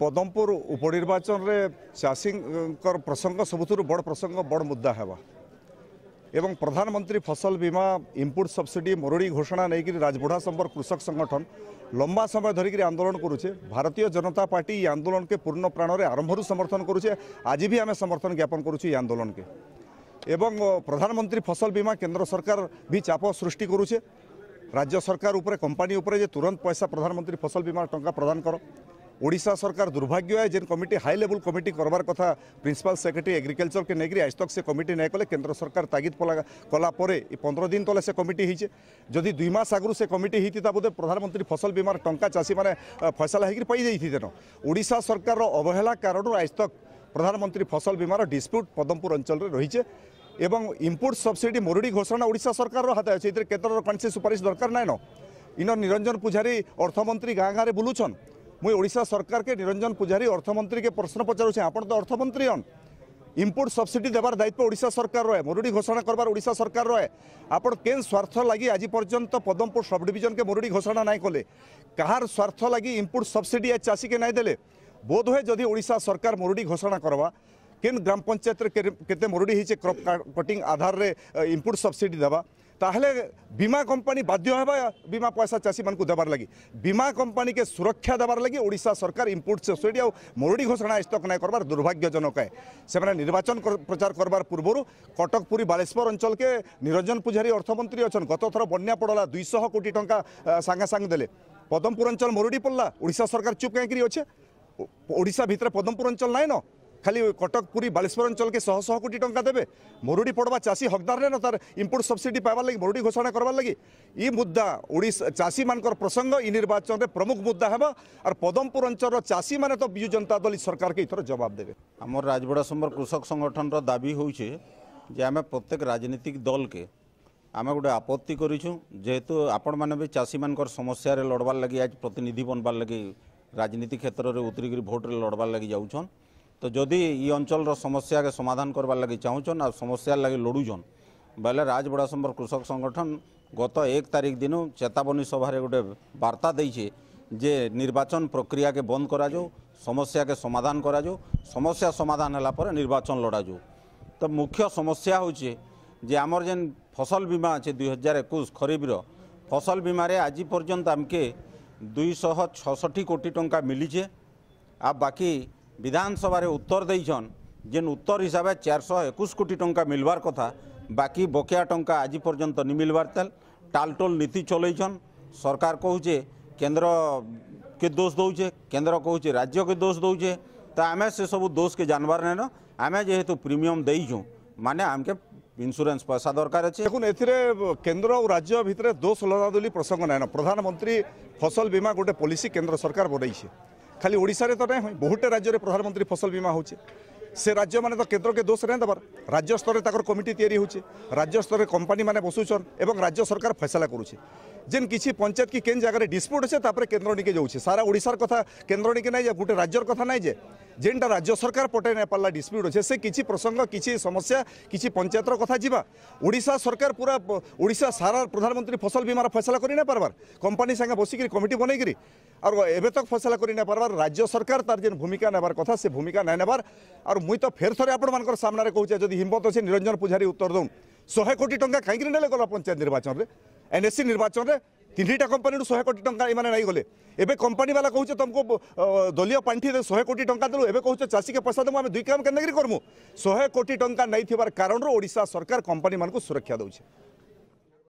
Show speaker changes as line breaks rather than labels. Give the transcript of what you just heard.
ପଦମପୁର ଉପନିର୍ବାଚନରେ ଚାଷୀଙ୍କର ପ୍ରସଙ୍ଗ ସବୁଥିରୁ ବଡ଼ ପ୍ରସଙ୍ଗ ବଡ଼ ମୁଦ୍ଦା ହେବା ଏବଂ ପ୍ରଧାନମନ୍ତ୍ରୀ ଫସଲ ବୀମା ଇମ୍ପୁଟ ସବସିଡ଼ି ମରୁଡ଼ି ଘୋଷଣା ନେଇକରି ରାଜବୁଢ଼ା ସମ୍ପର୍କ କୃଷକ ସଂଗଠନ ଲମ୍ବା ସମୟ ଧରିକିରି ଆନ୍ଦୋଳନ କରୁଛେ ଭାରତୀୟ ଜନତା ପାର୍ଟି ଏଇ ଆନ୍ଦୋଳନକେ ପୂର୍ଣ୍ଣ ପ୍ରାଣରେ ଆରମ୍ଭରୁ ସମର୍ଥନ କରୁଛେ ଆଜି ବି ଆମେ ସମର୍ଥନ ଜ୍ଞାପନ କରୁଛୁ ଏଇ ଆନ୍ଦୋଳନକେ ଏବଂ ପ୍ରଧାନମନ୍ତ୍ରୀ ଫସଲ ବୀମା କେନ୍ଦ୍ର ସରକାର ବି ଚାପ ସୃଷ୍ଟି କରୁଛେ ରାଜ୍ୟ ସରକାର ଉପରେ କମ୍ପାନୀ ଉପରେ ଯେ ତୁରନ୍ତ ପଇସା ପ୍ରଧାନମନ୍ତ୍ରୀ ଫସଲ ବୀମା ଟଙ୍କା ପ୍ରଦାନ କର ওড়শা সরকার দুর্ভাগ্য হয় যে কমিটি হাই লেভেল কমিটি করবার কথা প্রিন্সিপাল সেক্রেটারি এগ্রিকলচর কে নেই আজ তক সে কমিটি নাই কলে কেন্দ্র সরকার তাগিদ কলা পরে এই পনেরো দিন তলে সে কমিটি হয়েছে যদি দুই মাস আগু সে কমিটি হয়েছে তা বোধে প্রধানমন্ত্রী ফসল বীমার টঙ্কা চাষী মানে ফয়সলা হয়ে পাই যাই ওড়শা সরকার অবহেলা কারণ আজ তক প্রধানমন্ত্রী ফসল বীমার ডিসপ্যুট পদমপুর অঞ্চলের রয়েছে এবং ইম্পোর্ট সবসিডি মরুড়ি ঘোষণা ওড়শা সরকারের হাতে আছে এতে কেন্দ্রর কোণী সুপারিশ দরকার নাই ন ইন নিরঞ্জন পূজারী অর্থমন্ত্রী গাঁ গাঁরে বুলুছন মুই ওড়শা সরকারকে নিরঞ্জন পূজারী অর্থমন্ত্রীকে প্রশ্ন পচারুছে আপনার তো অর্থমন্ত্রী অন ইম্পোর্ট সবসিডি দেবার দায়িত্ব ওড়শা সরকার রয়ে মরুড়ি ঘোষণা করবার ওড়শা সরকার রয়ে আপন কেন স্বার্থ লাগি আজ পর্যন্ত পদমপুর সব ডিভিজনকে মরুড়ি ঘোষণা নাই কলে কাহার স্বার্থ লাগি ইম্পোর্ট সবসিডি আজ চাষীকে নাই দেলে বোধহয় যদি ওড়শা সরকার মরুড়ি ঘোষণা করবা কেন গ্রাম পঞ্চায়েতরে কেতে মরুড়ি হয়েছে ক্রপ কটিং আধারে ইম্পোর্ট সবসিডি দেবা তাহলে বীমা কোম্পানি বাধ্য হব বীমা পয়সা চাষী মানুষ দেবার লাগি বীমা কোম্পানিকে সুরক্ষা দেবার লাগি ওড়শা সরকার ইম্পোর্ট সবসিডি আউ মরুড়ি ঘোষণা এস্তক নাই করবার দুর্ভাগ্যজনক সে নির্বাচন প্রচার করবার পূর্বর কটক পুরী বালেশ্বর অঞ্চলকে নিরঞ্জন পূজারী অর্থমন্ত্রী অছন গতথর বন্যা পড়লা দুইশহ কোটি টঙ্কা সাঙ্গে সাঙ্গে দেলে পদমপুর অঞ্চল মরুড়ি পড়লা ওড়শা সরকার চুপ কাইকি অছে ওড়শা ভিতরে পদমপুর অঞ্চল নাই ন খালি কটক পুরী বালেশ্বর অঞ্চলকে শহ শহ কোটি টঙ্কা দেবে মরুড়ি পড়বা চাষী হকদার না তার ইম্পোর্ট সবসিডি পাইবার লাগি মরুড়ি ঘোষণা করবার লাগি ই মুদ্দা ওড়িশা চাষী মানকর প্রসঙ্গ ই নির্বাচনের প্রমুখ মুদ্দা হব আর পদমপুর অঞ্চলর চাষী মানে তো বিজু জনতা দল সরকারকে এথর জবাব দেবে
আমার রাজবড়া সম্বর কৃষক সংগঠনর দাবি হয়েছে যে আমি প্রত্যেক রাজনৈতিক দলকে আমি গোটে আপত্তি করছু যেহেতু আপন মানে চাষী মানকর সমস্যার লড়বার লাগি আজ প্রতিনিধি বনবার লাগি রাজনীতি ক্ষেত্রে উতরিকি ভোটরে লড়বার লাগি যাচ্ছেন তো যদি ই অঞ্চলর সমস্যাকে সমাধান করবার লাগি চাহুছন আর সমস্যার লাগি লড়ুছন বেলে রাজবড়াসম্বর কৃষক সংগঠন গত এক তারিখ দিন চেতাবনী সভায় গোটে বার্তা দিয়েছে যে নির্বাচন প্রক্রিয়াকে বন্ধ করা যাও সমস্যাকে সমাধান করা যাও সমস্যা সমাধান হলা পরে নির্বাচন লড়া যাও তো মুখ্য সমস্যা হচ্ছে যে আমার যে ফসল বীমা আছে দুই হাজার একুশ খরিফর ফসল বীমারে আজ পর্যন্ত আমকে দুইশহ ছষট্টি কোটি টঙ্কা মিলিছে আর বাকি ବିଧାନସଭାରେ ଉତ୍ତର ଦେଇଛନ୍ ଯେନ୍ ଉତ୍ତର ହିସାବେ ଚାରିଶହ ଏକୋଇଶ କୋଟି ଟଙ୍କା ମିଲବାର କଥା ବାକି ବକେୟା ଟଙ୍କା ଆଜି ପର୍ଯ୍ୟନ୍ତ ନି ମିଲବାର ତାଲ ଟାଲଟୋଲ ନୀତି ଚଲେଇଛନ୍ ସରକାର କହୁଛେ କେନ୍ଦ୍ର କେ ଦୋଷ ଦଉଛେ କେନ୍ଦ୍ର କହୁଛେ ରାଜ୍ୟ କେ ଦୋଷ ଦଉଛେ ତ ଆମେ ସେସବୁ ଦୋଷକେ ଜାନବାର ନାଇଁନ ଆମେ ଯେହେତୁ ପ୍ରିମିୟମ ଦେଇଛୁଁ ମାନେ
ଆମକେ ইন্সুরান্স পয়সা দরকার আছে দেখুন এতে কেন্দ্র ও রাজ্য ভিতরে দোষ লদাদুলি প্রসঙ্গ নাই প্রধানমন্ত্রী ফসল বীমা গোটে পলিসি কেন্দ্র সরকার বনাইছে খালি ওড়িশার তো নাই বহুটা রাজ্যের প্রধানমন্ত্রী ফসল বীমা হচ্ছে সে রাজ্য মানে তো কেন্দ্রকে দোষ নাই দেবার রাজ্য স্তরে তাঁর কমিটি তৈরি হচ্ছে রাজ্য স্তরে কোম্পানি মানে বসুছন এবং রাজ্য সরকার ফেসলা করুছে যেন কিছু পঞ্চায়েত কি কেন জায়গায় ডিসপুট আছে তাপরে কেন্দ্র নিকে যাচ্ছে সারা ওড়িশার কথা কেন্দ্র নিকে নাই যে গোটে রাজ্যর কথা নাই যে যেটা রাজ্য সরকার পটাই না পারা ডিসপ্যুট অছে সে কিছু প্রসঙ্গ কিছু সমস্যা কিছু পঞ্চায়েতর কথা যা ওড়শা সরকার পুরা ওড়শা সারা প্রধানমন্ত্রী ফসল বীমার ফেসলা করে না পারবার কোম্পানি সাথে বসিকি কমিটি বনাইকি আর এবে তক ফেসলা করে না পারবার রাজ্য সরকার তার যে ভূমিকা নেবার কথা সে ভূমিকা নাই নেবার আর মুই তো ফের থরে আপনার সামনে কৌছে যদি হিম্মত অছে নিরঞ্জন পূজারী উত্তর দৌন শহে কোটি টঙ্কা কাইকি নেলে গলা পঞ্চায়েত নির্বাচনের এনএসসি নির্বাচনের তিনটা কোম্পানি শহে কোটি টঙ্কা এমানে নাইগলে এবে কোম্পানি বা কুচে তোমাকে দলীয় পাঠি শহে কোটি টাকা দেলু এবে কুচে চাষীকে পয়সা দেবো আমি দুই কাম কেন করমু শহে কোটি টাকা নাই থার কারণ ওড়শা সরকার কোম্পানি মানুষ সুরক্ষা দেছে